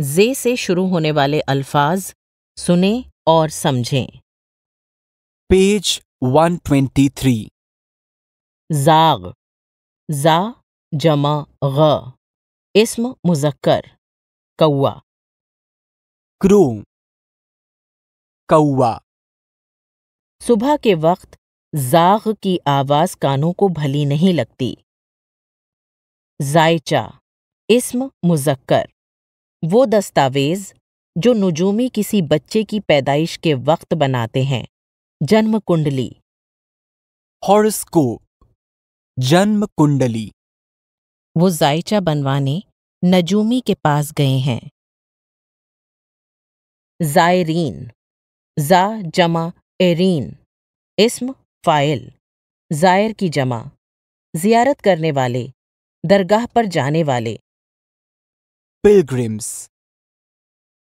जे से शुरू होने वाले अल्फाज सुने और समझें पेज 123 जाग जा जमा ग इस्म मुजक्कर कौआ क्रू कौआ सुबह के वक्त जाग की आवाज कानों को भली नहीं लगती जायचा इस्म मुजक्कर वो दस्तावेज़ जो नजूमी किसी बच्चे की पैदाइश के वक्त बनाते हैं जन्म कुंडली हॉरोस्कोप जन्म कुंडली वो जायचा बनवाने नजूमी के पास गए हैं जायरीन जा जमा एरीन इस्म फाइल जायर की जमा जियारत करने वाले दरगाह पर जाने वाले पिलग्रिम्स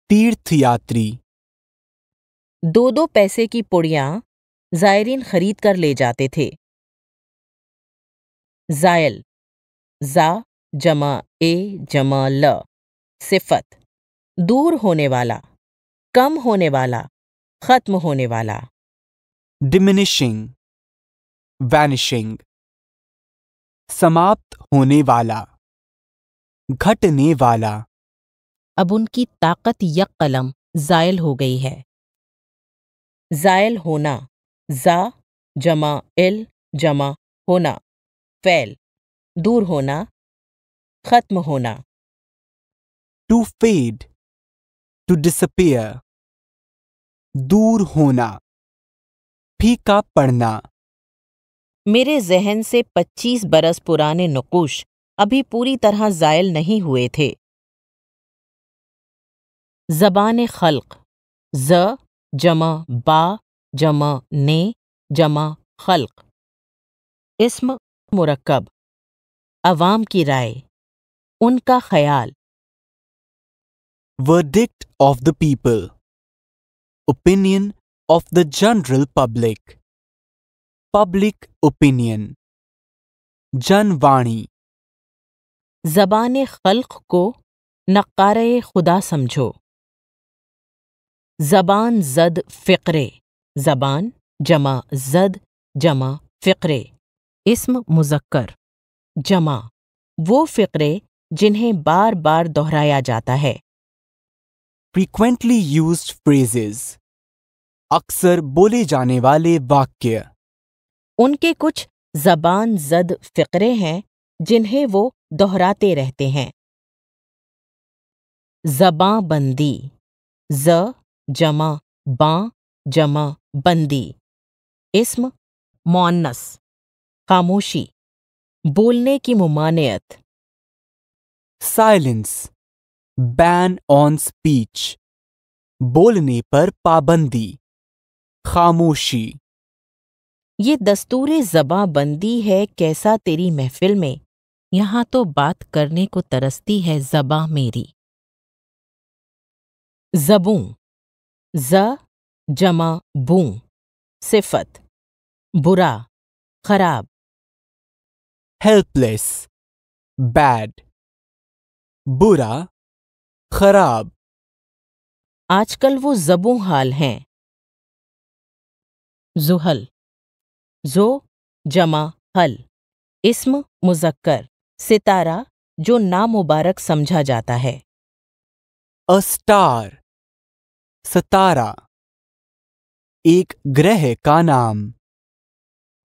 तीर्थयात्री दो दो पैसे की पुड़िया जायरीन खरीद कर ले जाते थे जायल जा जमा ए जमा ल सिफत दूर होने वाला कम होने वाला खत्म होने वाला डिमिनिशिंग वैनिशिंग समाप्त होने वाला घटने वाला अब उनकी ताकत यक कलम जायल हो गई है जायल होना जा जमा इल जमा होना फैल दूर होना खत्म होना टू फेड टू डिसअपियर दूर होना फीका पढ़ना मेरे जहन से 25 बरस पुराने नकुश अभी पूरी तरह जायल नहीं हुए थे जबान खल्क ज जमा बा जमा ने जमा खल्क इसम मुरकब अवाम की राय उनका ख्याल verdict of the people opinion of the general public public opinion जनवाणी ज़बान खल्क को नक़ार खुदा समझो ज़बान जद फ़िक्रे ज़बान जमा जद जमा फ़िक्रे इसम मुजक्कर जमा वो फ़िक्रे जिन्हें बार बार दोहराया जाता है फ्रीक्वेंटली यूज फ्रेजेज अक्सर बोले जाने वाले वाक्य उनके कुछ ज़बान जद फ़िक्रे हैं जिन्हें वो दोहराते रहते हैं जबां बंदी ज जमा बां जमा बंदी इस्म मौनस खामोशी बोलने की मुमानियत साइलेंस बैन ऑन स्पीच बोलने पर पाबंदी खामोशी ये दस्तूर जबा बंदी है कैसा तेरी महफिल में यहां तो बात करने को तरसती है जबा मेरी जबू ज जमा बू सिफत बुरा खराब हेल्पलेस बैड बुरा खराब आजकल वो जबू हाल हैं जुहल जो जमा हल इसम मुजक्कर सितारा जो नामुबारक समझा जाता है अ स्टार सतारा एक ग्रह का नाम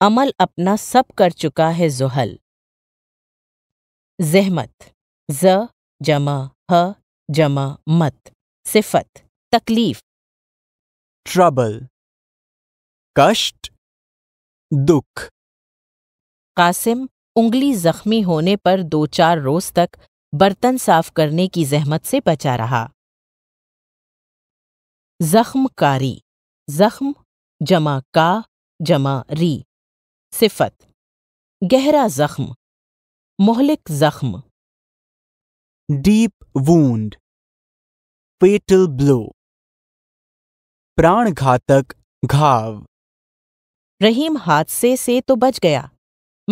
अमल अपना सब कर चुका है जुहल जहमत ज जमा ह जमा मत सिफत तकलीफ ट्रबल कष्ट दुख कासिम उंगली जख्मी होने पर दो चार रोज तक बर्तन साफ करने की जहमत से बचा रहा जख्मकारी जख्म जमा का जमा री सिफत गहरा जख्म मोहलिक जख्म डीप वूंड पेटल ब्लो प्राणघातक घाव रहीम हादसे से तो बच गया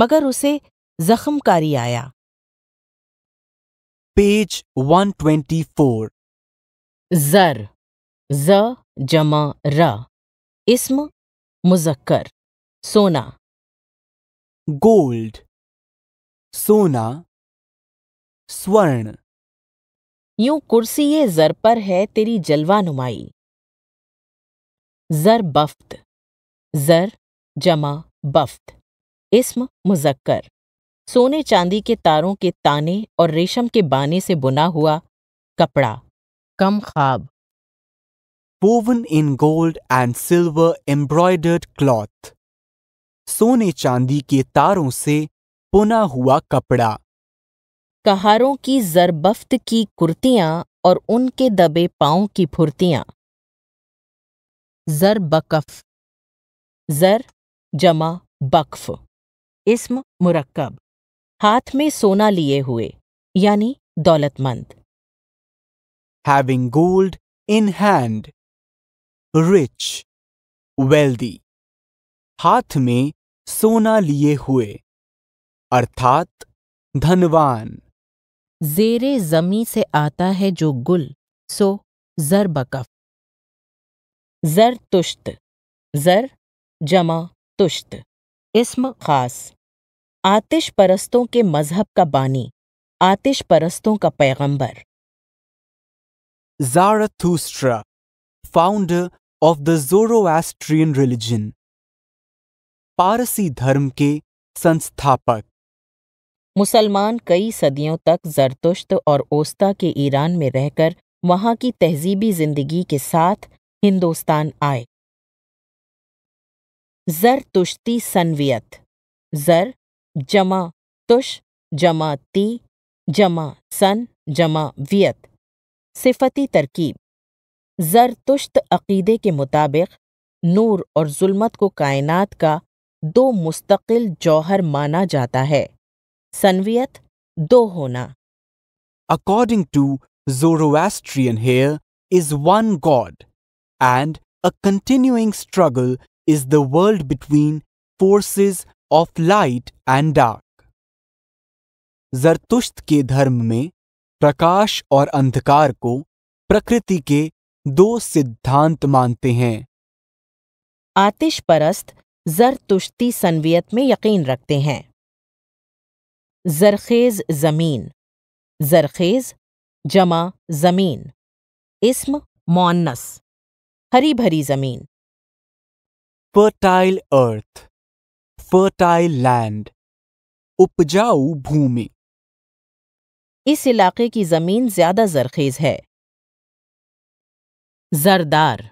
मगर उसे जख्मकारी आया पेज 124 जर ज जमा र इस्म मुजक्कर सोना गोल्ड सोना स्वर्ण यूं कुर्सी ये जर पर है तेरी जलवा नुमाई जर बफ्त जर जमा बफ्त इस्म मुजक्कर सोने चांदी के तारों के ताने और रेशम के बाने से बुना हुआ कपड़ा कम खाब woven in gold and silver embroidered cloth सोने चांदी के तारों से बुना हुआ कपड़ा कहारों की जरबफ्त की कुर्तियां और उनके दबे पांव की फुर्तियां जर बकफ जर जमा बकफ इसम मुरक्कब हाथ में सोना लिए हुए यानी दौलतमंद having gold in hand rich wealthy हाथ में सोना लिए हुए अर्थात धनवान जेरे जमी से आता है जो गुल सो बकफ जर तुश्त जर जमा तुश्त इसम खास आतिश परस्तों के मजहब का बानी आतिश परस्तों का पैगंबर Zarathustra founder of the Zoroastrian religion Parsi धर्म के संस्थापक मुसलमान कई सदियों तक जरतुश्त और ओस्ता के ईरान में रहकर वहां की तहजीबी जिंदगी के साथ हिंदुस्तान आए जरतुश्ती सनवियत जर जमा तुश जमा ती जमा सन जमा वियत सिफती तरकीब ज़रतुश्त अकीदे के मुताबिक नूर और जुल्मत को कायनात का दो मुस्तकिल जौहर माना जाता है सनवियत दो होना according to Zoroastrian here is one god and a continuing struggle is the world between forces of light and dark जरतुश्त के धर्म में प्रकाश और अंधकार को प्रकृति के दो सिद्धांत मानते हैं आतिश परस्त जरतुश्ती संवियत में यकीन रखते हैं जरखेज जमीन जरखेज जमा जमीन इस्म मौनस हरी भरी जमीन फर्टाइल अर्थ फर्टाइल लैंड उपजाऊ भूमि इस इलाके की जमीन ज्यादा जरखेज है जरदार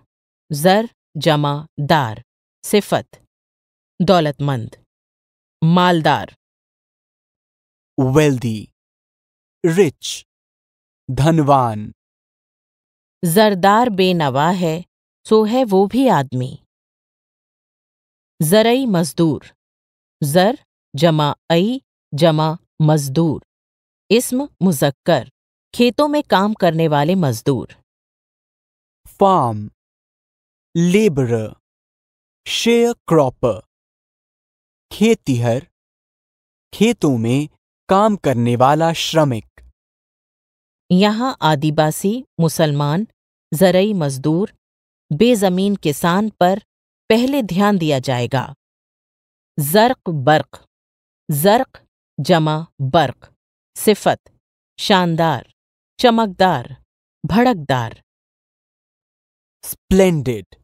जर जमा दार सिफत दौलतमंद मालदार वेल्दी रिच धनवान जरदार बेनवा है सो है वो भी आदमी जरई मजदूर ज़र जमा अई जमा मज़दूर इस्म मुजक्कर खेतों में काम करने वाले मज़दूर फार्म लेबर शेयर क्रॉप खेतीहर खेतों में काम करने वाला श्रमिक यहाँ आदिवासी मुसलमान जरई मजदूर बेजमीन किसान पर पहले ध्यान दिया जाएगा ज़र्क बर्क ज़र्क जमा बर्क सिफत शानदार चमकदार भड़कदार स्प्लेंडेड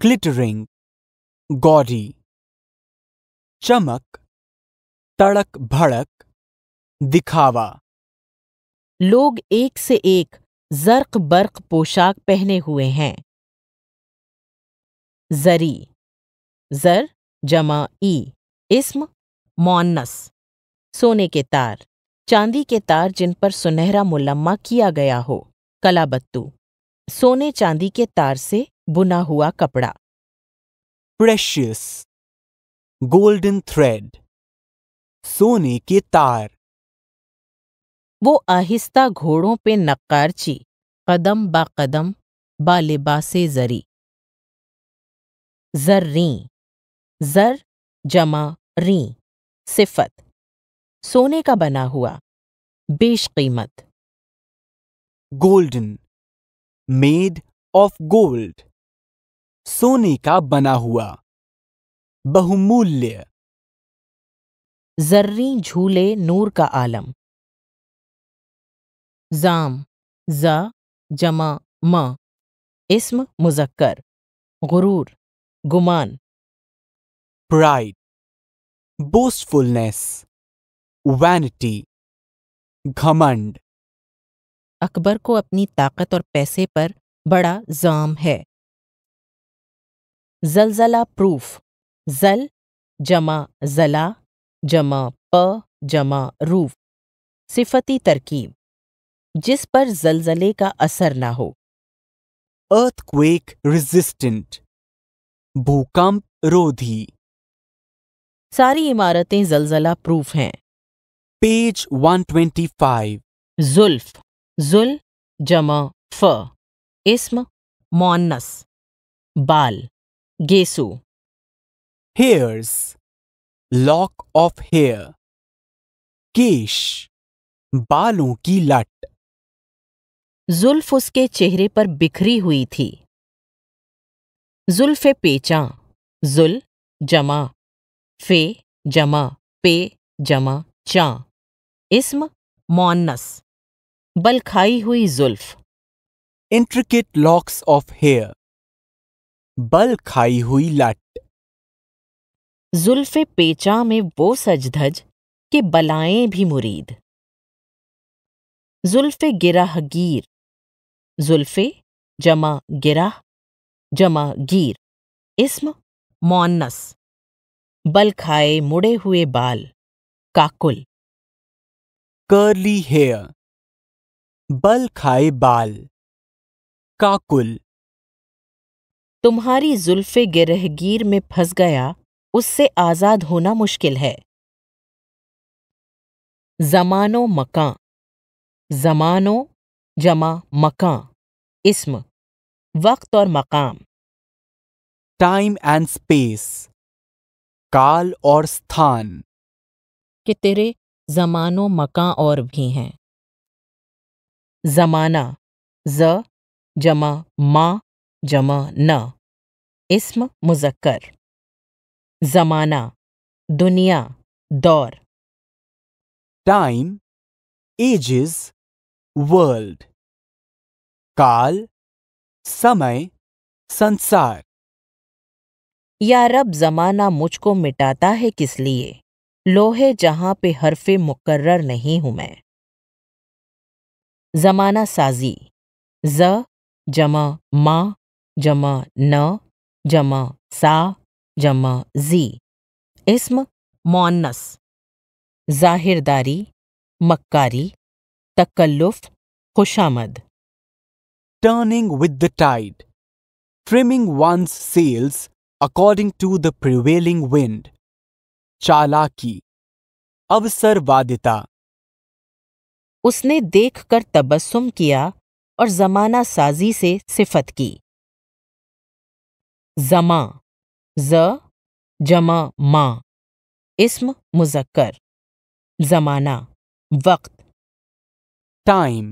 ग्लिटरिंग गौरी चमक तड़क भड़क दिखावा लोग एक से एक जर्क बर्क पोशाक पहने हुए हैं जरी जर जमा ई इस्म मौनस सोने के तार चांदी के तार जिन पर सुनहरा मुलम्मा किया गया हो कलाबत्तू सोने चांदी के तार से बुना हुआ कपड़ा प्रेशियस गोल्डन थ्रेड सोने के तार वो आहिस्ता घोड़ों पे नक्कारची कदम बा कदम बालिबासे जरी जर्री ज़र जमा री सिफत सोने का बना हुआ बेशकीमत गोल्डन मेड ऑफ गोल्ड सोने का बना हुआ बहुमूल्य जर्री झूले नूर का आलम जाम जा जमा म इस्म मुजक्कर गुरूर गुमान pride, boastfulness, वैनिटी घमंड अकबर को अपनी ताकत और पैसे पर बड़ा जाम है जलजला प्रूफ जल जमा जला जमा प जमा रूफ सिफती तरकीब जिस पर जलजले का असर ना हो अर्थक्वेक रिजिस्टेंट भूकंप रोधी सारी इमारतें जलजला प्रूफ हैं पेज 125 जुल्फ जुल जमा फ इसम मोनस बाल गेसु हेयर्स लॉक ऑफ हेयर केश बालों की लट जुल्फ उसके चेहरे पर बिखरी हुई थी जुल्फ पेचा जुल जमा फे जमा पे जमा चा इसम मोन्नस बल खाई हुई जुल्फ इंट्रिकेट लॉक्स ऑफ हेयर बल खाई हुई लट जुल्फ पेचा में वो सजधज के कि बलाएं भी मुरीद जुल्फ गिराहगीर जुल्फे जमा गिराह जमा गीर इस्म मोन्नस बल खाए मुड़े हुए बाल काकुल कर्ली हेयर बल खाए बाल काकुल तुम्हारी जुल्फे गिरहगीर में फंस गया उससे आज़ाद होना मुश्किल है जमानो मका जमानो जमा मका इसम वक्त और मकाम टाइम एंड स्पेस काल और स्थान कि तेरे जमानो मका और भी हैं जमाना ज जमा मा जमा न इसम मुजक्कर जमाना दुनिया दौर टाइम इज वर्ल्ड काल समय संसार या रब जमाना मुझको मिटाता है किस लिए लोहे जहां पे हरफे मुकर्र नहीं हूं मैं जमाना साजी ज जमा मा जमा न जमा सा जमा जी इसम मोन्नस जाहिरदारी मक्कारी तकल्लुफ खुशामद turning with the tide trimming one's sails according to the prevailing wind चालाकी अवसरवादिता उसने देखकर तबस्सुम किया और जमाना साजी से सिफत की जमा ज जमा माँ इसम मुजक्कर जमाना वक्त टाइम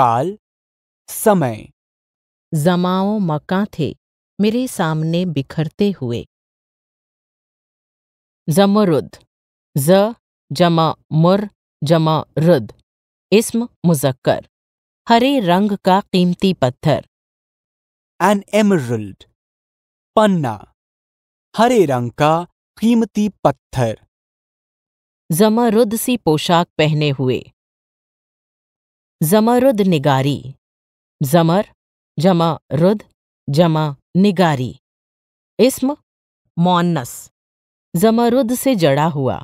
काल समय जमाओ मका थे मेरे सामने बिखरते हुए जमरुद ज जमा मुर जमा रुद इस्म मुजक्कर हरे रंग का कीमती पत्थर एन एमरुल्ड पन्ना हरे रंग का कीमती पत्थर जमरुद सी पोशाक पहने हुए जमरुद निगारी जमर जमा रुद जमा निगारी इसम मौनस जमरुद से जड़ा हुआ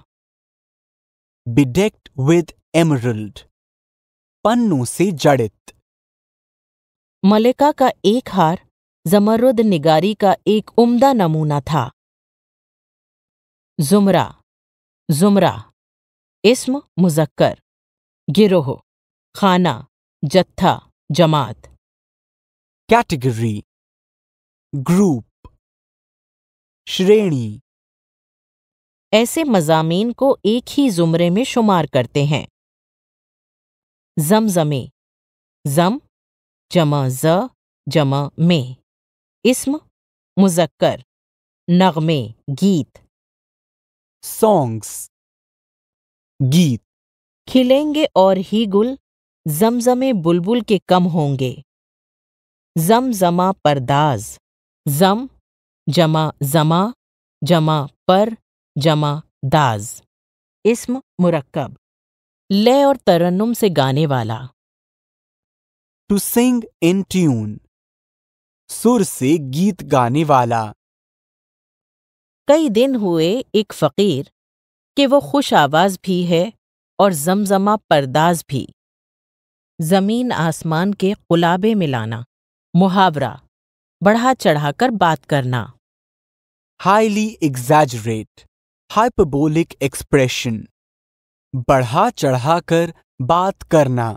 बिडेक्ट विद एमरल्ड पन्नों से जड़ित मलिका का एक हार जमरुद निगारी का एक उम्दा नमूना था जुमरा जुमरा इसम मुजक्कर गिरोह खाना जत्था जमात कैटेगरी ग्रुप श्रेणी ऐसे मजामीन को एक ही जुमरे में शुमार करते हैं जमजमे जम जमा ज जमा में इसम मुजक्कर नगमे गीत सॉन्ग्स गीत खिलेंगे और ही गुल जमजमे बुलबुल के कम होंगे जमजमा परदाज ज़म जमा ज़मा जमा पर जमा दाज इस्म मुरक्कब ले और तरन्नुम से गाने वाला टू सिंग इन ट्यून सुर से गीत गाने वाला कई दिन हुए एक फकीर कि वो खुश आवाज भी है और जमजमा परदाज भी जमीन आसमान के गुलाबे मिलाना मुहावरा बढ़ा चढ़ाकर बात करना हाईली एग्जैजरेट हाइपबोलिक एक्सप्रेशन बढ़ा चढ़ाकर बात करना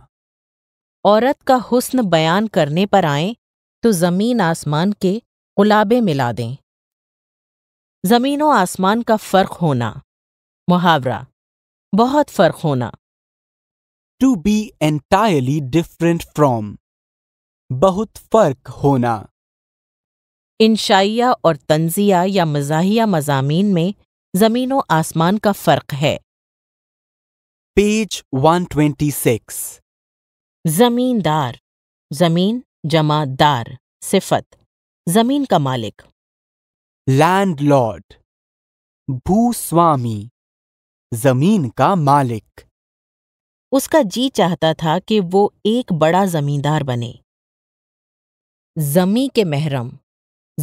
औरत का हुस्न बयान करने पर आए तो जमीन आसमान के गुलाबे मिला दें जमीन और आसमान का फर्क होना मुहावरा बहुत फर्क होना to be entirely different from बहुत फर्क होना इंशाइया और तंजिया या मजाहिया मजामी में ज़मीन आसमान का फ़र्क है पेज 126 ज़मींदार ज़मीन जमादार सिफत ज़मीन का मालिक लैंड लॉर्ड भूस्वामी ज़मीन का मालिक उसका जी चाहता था कि वो एक बड़ा ज़मींदार बने ज़मी के महरम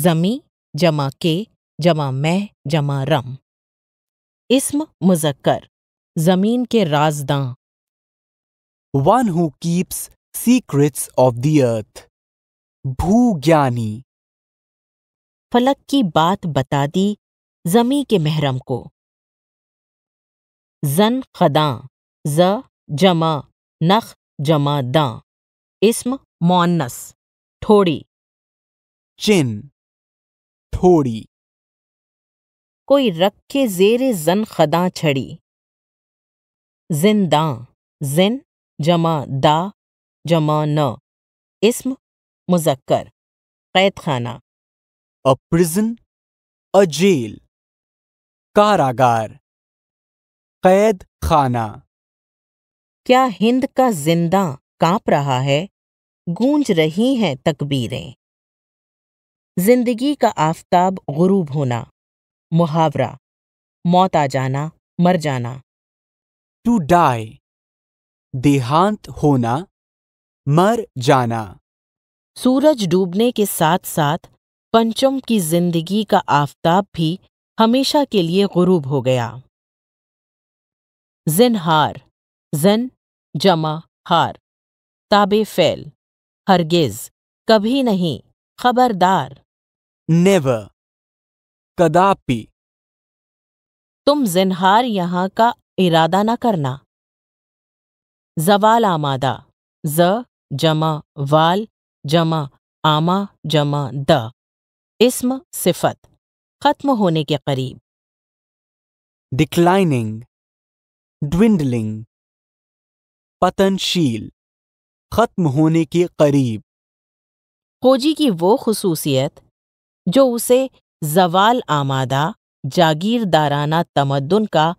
ज़मी जमा के जमा मैं जमा रम इस्म मुजक्कर ज़मीन के राजदां one who keeps secrets of the earth भू ज्ञानी फलक की बात बता दी जमी के महरम को जन खदा ज जमा नख जमा दा इसम मोनस थोड़ी चिन्ह थोड़ी कोई रख के जेरे जन खदा छड़ी जिंदा जिन जमा दा जमा न इसम मुजक्कर कैद खाना अ प्रिजन अ जेल कारागार कैद खाना क्या हिंद का जिंदा कांप रहा है गूंज रही हैं तकबीरें जिंदगी का आफताब गुरूब होना मुहावरा मौत आ जाना मर जाना टू डाई देहांत होना मर जाना सूरज डूबने के साथ साथ पंचम की जिंदगी का आफताब भी हमेशा के लिए गुरूब हो गया जिनहार जन जमा हार ताबे फैल हरगिज कभी नहीं खबरदार नेवर कदापि तुम जिनहार यहां का इरादा ना करना जवाल आमादा ज जमा वाल जमा आमा जमा द इसम सिफत खत्म होने के करीब डिक्लाइनिंग ड्विंडलिंग पतनशील खत्म होने के करीब खोजी की वो खसूसियत जो उसे जवाल आमादा जागीरदाराना तमद्दन का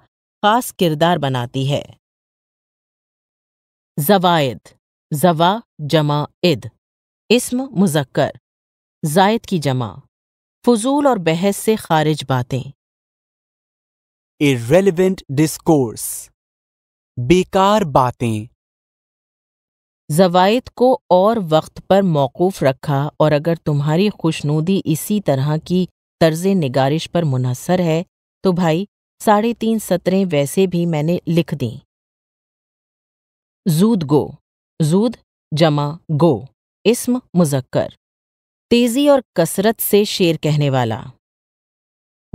खास किरदार बनाती है जवायद जवा जमा इद इसम मुजक्कर जायद की जमा फजूल और बहस से खारिज बातें इरेलीवेंट डिस्कोर्स बेकार बातें ज़वायद को और वक्त पर मौकूफ़ रखा और अगर तुम्हारी खुशनुदी इसी तरह की तर्ज निगारिश पर मुनसर है तो भाई साढ़े तीन सत्रें वैसे भी मैंने लिख दी जूद गो जूद जमा गो इसम मुजक्कर तेजी और कसरत से शेर कहने वाला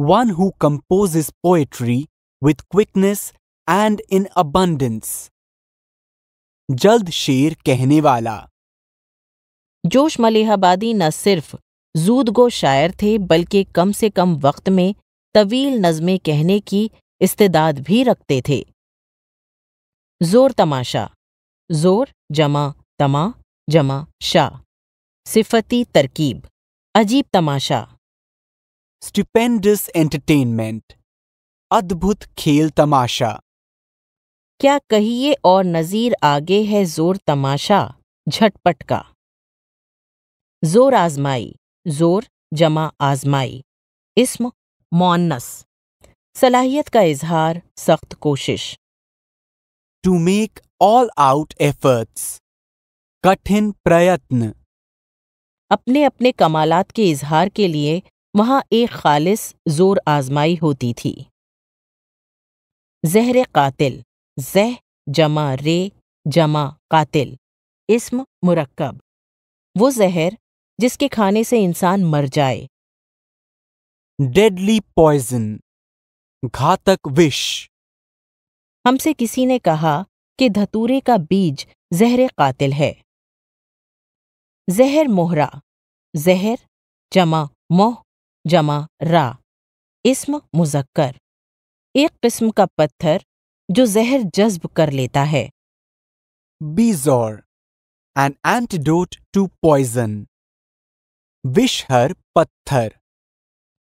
one who compose poetry with quickness and in abundance जल्द शेर कहने वाला जोश मलिहाबादी न सिर्फ जूदगो शायर थे बल्कि कम से कम वक्त में तवील नज़में कहने की इस्तेदाद भी रखते थे जोर तमाशा जोर जमा तमा जमा शाह सिफती तरकीब अजीब तमाशा स्टिपेंडस एंटरटेनमेंट अद्भुत खेल तमाशा क्या कहिए और नज़ीर आगे है जोर तमाशा झटपट का जोर आजमाई जोर जमा आजमाई इसम मौनस सलाहियत का इजहार सख्त कोशिश to make all out efforts कठिन प्रयत्न अपने अपने कमालात के इजहार के लिए वहाँ एक खालिस जोर आजमाई होती थी जहर कातिल जह जमा रे जमा कातिल इस्म मुरक्कब वो जहर जिसके खाने से इंसान मर जाए डेडली पॉइजन घातक विष हमसे किसी ने कहा कि धतूरे का बीज जहर कातिल है जहर मोहरा जहर जमा मोह जमा रा इस्म मुजक्कर एक किस्म का पत्थर जो जहर जज्ब कर लेता है बीजोर एन एंटीडोट टू पॉइजन विषहर पत्थर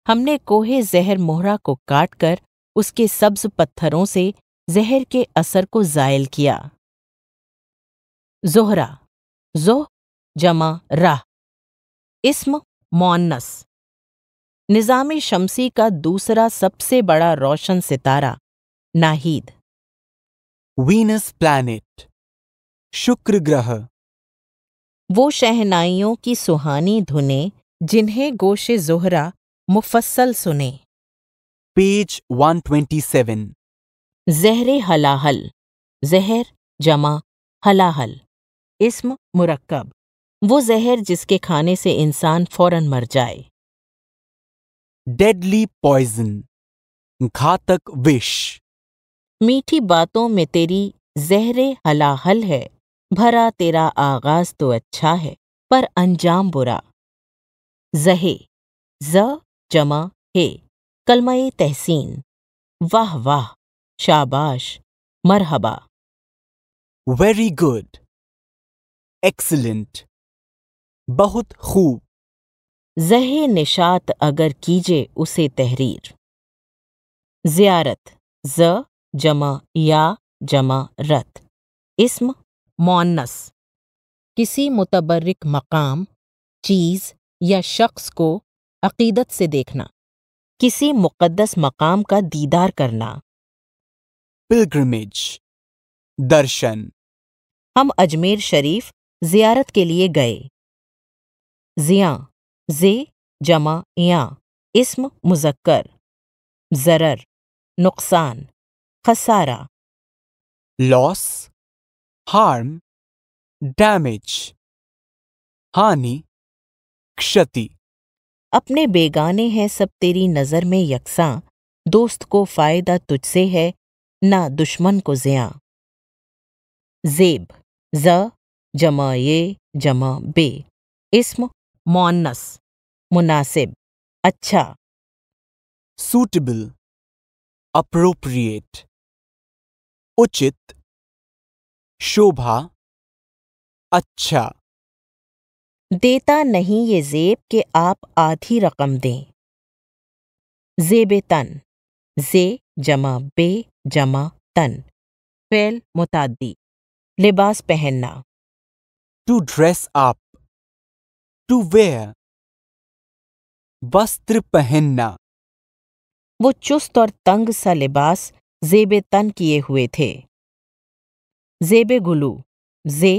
हमने कोहे जहर मोहरा को काटकर उसके सब्ज पत्थरों से जहर के असर को जायल किया जोहरा जोह जमा राह इस्म मोन्नस निजामी शमसी का दूसरा सबसे बड़ा रोशन सितारा नाहिद वीनस प्लैनेट शुक्र ग्रह वो शहनाइयों की सुहानी धुने जिन्हें गोश जोहरा मुफस्सल सुने पेज 127 जहर हलाहल जहर जमा हलाहल इसम मुरक्कब वो जहर जिसके खाने से इंसान फौरन मर जाए डेडली पॉइजन घातक विष मीठी बातों में तेरी जहरे हलाहल है भरा तेरा आगाज तो अच्छा है पर अंजाम बुरा जहे ज जमा हे कलमय तहसीन वाह वाह शाबाश मरहबा वेरी गुड एक्सलेंट बहुत खूब जहे निशात अगर कीजे उसे तहरीर जियारत ज जमा या जमा रत इस्म मौनस किसी मुतबरक मकाम चीज़ या शख्स को अकीदत से देखना किसी मुकद्दस मकाम का दीदार करना पिलग्रमेज दर्शन हम अजमेर शरीफ जियारत के लिए गए जिया जे जमा या इस्म मुजक्कर ज़रर नुकसान खसारा लॉस हार्म डैमेज हानि क्षति अपने बेगाने हैं सब तेरी नज़र में यकसा दोस्त को फ़ायदा तुझसे है ना दुश्मन को ज़िया जेब ज जमा ये जमा बे इसम मौनस मुनासिब अच्छा सूटेबल अप्रोप्रिएट उचित शोभा अच्छा देता नहीं ये जेब के आप आधी रकम दें जेब तन जे जमा बे जमा तन फेल मुतादी लिबास पहनना to dress up to wear वस्त्र पहनना वो चुस्त और तंग सा लिबास जेब तन किए हुए थे जेब गुलू जे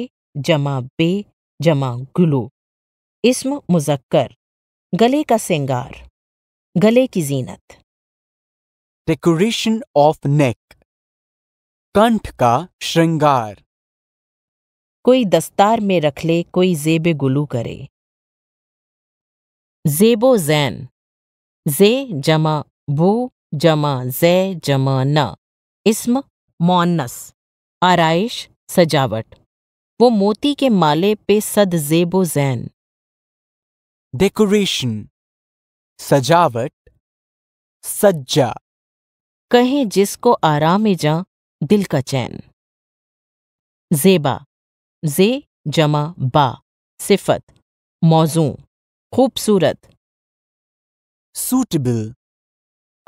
जमा बे जमा गुलू इसम मुजक्कर गले का सिंगार गले की जीनत डेकोरेशन ऑफ नेक कंठ का श्रृंगार कोई दस्तार में रख ले कोई जेब गुलू करे जेबो जैन जे जमा बो जमा जै जमा न इसम मौनस आरइश सजावट वो मोती के माले पे सद जेबो जैन डेकोरेशन सजावट सज्जा कहें जिसको आराम जा दिल का चैन जेबा जे जमा बा सिफत मौजू खूबसूरत सूटेबल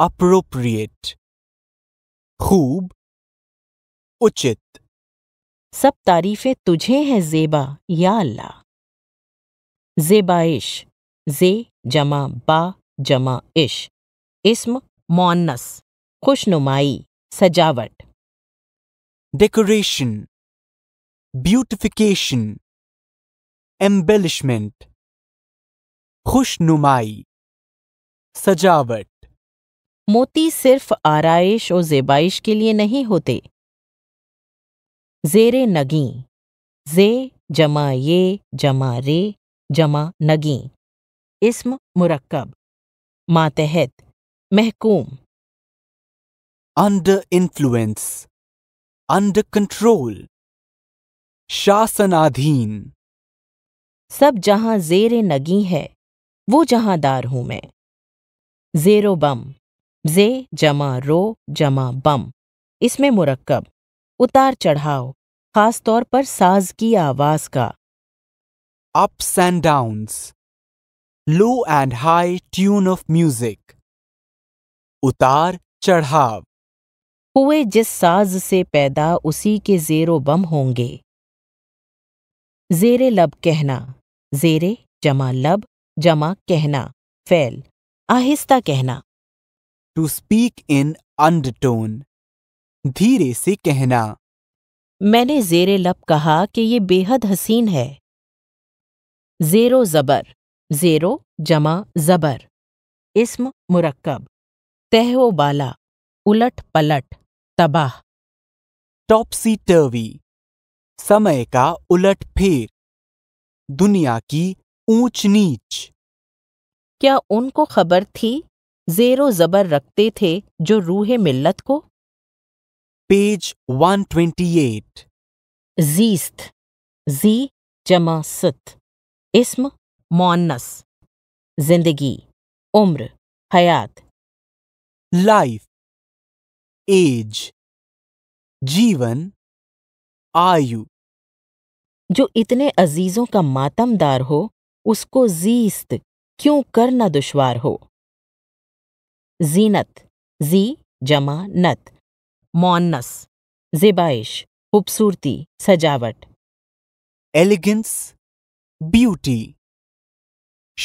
अप्रोप्रिएट खूब उचित सब तारीफें तुझे हैं जेबा या अल्लाह जेबाइश जे जमा बा जमा इश इसम मोन्नस खुशनुमाई सजावट डेकोरेशन ब्यूटिफिकेशन एम्बेलिशमेंट खुशनुमाई सजावट मोती सिर्फ आरइश और जेबाइश के लिए नहीं होते जेर नगी जे जमा ये जमा रे जमा नगी इसम मुरक्कब मातहत महकूम अंडर इन्फ्लुएंस अंडर कंट्रोल शासनाधीन सब जहां जेर नगी है वो जहांदार हूं मैं जेरो बम जे जमा रो जमा बम इसमें मुरक्कब उतार चढ़ाव खास तौर पर साज की आवाज का ups and downs low and high tune of music उतार चढ़ाव हुए जिस साज से पैदा उसी के जेरो बम होंगे जेरे लब कहना जेरे जमा लब जमा कहना फैल आहिस्ता कहना टू स्पीक इन अंडटोन धीरे से कहना मैंने जेरे लब कहा कि ये बेहद हसीन है जेरो जबर जेरो जमा जबर इसम मुरक्कब तहो बाला उलट पलट तबाह टॉपसी टर्वी समय का उलट फेर दुनिया की ऊंच नीच क्या उनको खबर थी जेरो जबर रखते थे जो रूहे मिल्लत को पेज 128 जीस्त जी जमा सत इसम मोनस जिंदगी उम्र हयात लाइफ एज जीवन आयु जो इतने अजीजों का मातमदार हो उसको जीस्त क्यों करना दुश्वार हो जीनत जी जमा नत मौनस जिबाइश खूबसूरती सजावट एलिगेंस ब्यूटी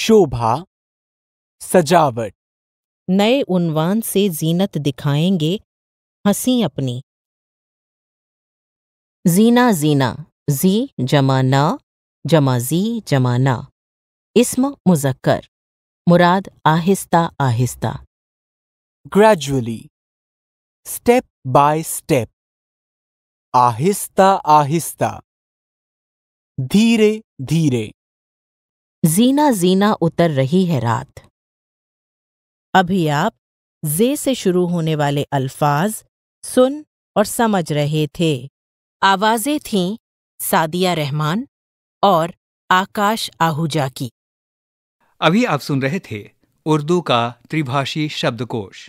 शोभा सजावट नए उनवान से जीनत दिखाएंगे हंसी अपनी जीना जीना जी जमा ना जमा जी जमा ना इसम मुजक्कर मुराद आहिस्ता आहिस्ता ग्रेजुअली स्टेप बाय स्टेप आहिस्ता आहिस्ता धीरे धीरे जीना जीना उतर रही है रात अभी आप जे से शुरू होने वाले अल्फाज सुन और समझ रहे थे आवाजें थीं सादिया रहमान और आकाश आहूजा की अभी आप सुन रहे थे उर्दू का त्रिभाषी शब्दकोश